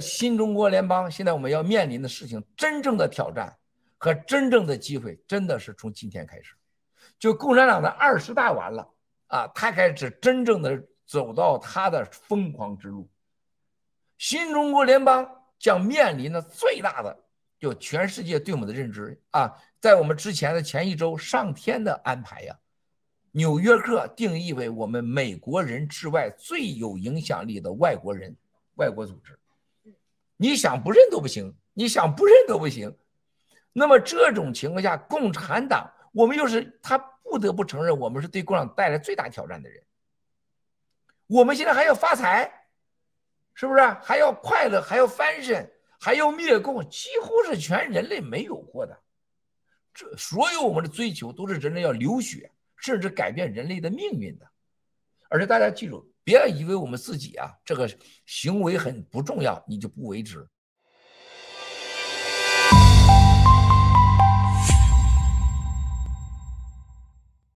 新中国联邦现在我们要面临的事情，真正的挑战和真正的机会，真的是从今天开始。就共产党的二十大完了啊，他开始真正的走到他的疯狂之路。新中国联邦将面临的最大的，就全世界对我们的认知啊，在我们之前的前一周，上天的安排呀，纽约客定义为我们美国人之外最有影响力的外国人、外国组织。你想不认都不行，你想不认都不行。那么这种情况下，共产党，我们又是他不得不承认，我们是对共产党带来最大挑战的人。我们现在还要发财，是不是？还要快乐，还要翻身，还要灭共，几乎是全人类没有过的。这所有我们的追求，都是人类要流血，甚至改变人类的命运的。而且大家记住。别以为我们自己啊，这个行为很不重要，你就不为之。